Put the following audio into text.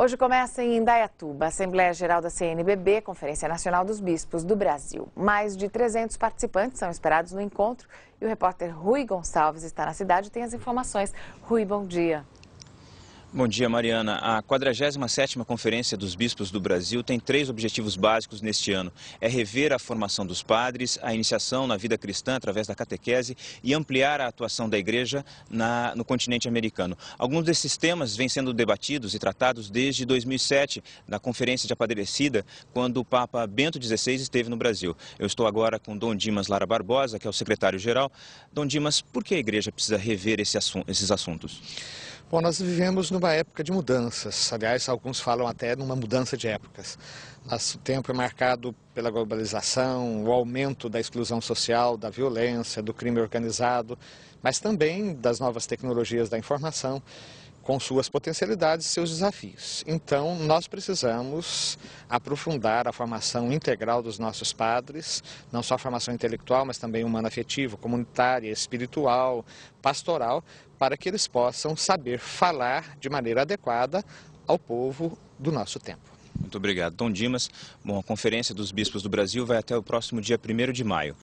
Hoje começa em Indaiatuba, Assembleia Geral da CNBB, Conferência Nacional dos Bispos do Brasil. Mais de 300 participantes são esperados no encontro e o repórter Rui Gonçalves está na cidade e tem as informações. Rui, bom dia. Bom dia, Mariana. A 47ª Conferência dos Bispos do Brasil tem três objetivos básicos neste ano. É rever a formação dos padres, a iniciação na vida cristã através da catequese e ampliar a atuação da igreja na, no continente americano. Alguns desses temas vêm sendo debatidos e tratados desde 2007, na Conferência de Apadrecida, quando o Papa Bento XVI esteve no Brasil. Eu estou agora com Dom Dimas Lara Barbosa, que é o secretário-geral. Dom Dimas, por que a igreja precisa rever esse esses assuntos? Bom, nós vivemos numa época de mudanças, aliás, alguns falam até numa mudança de épocas. Nosso tempo é marcado pela globalização, o aumento da exclusão social, da violência, do crime organizado, mas também das novas tecnologias da informação com suas potencialidades e seus desafios. Então, nós precisamos aprofundar a formação integral dos nossos padres, não só a formação intelectual, mas também humana afetiva, comunitária, espiritual, pastoral, para que eles possam saber falar de maneira adequada ao povo do nosso tempo. Muito obrigado, Dom Dimas. Bom, a Conferência dos Bispos do Brasil vai até o próximo dia 1 de maio.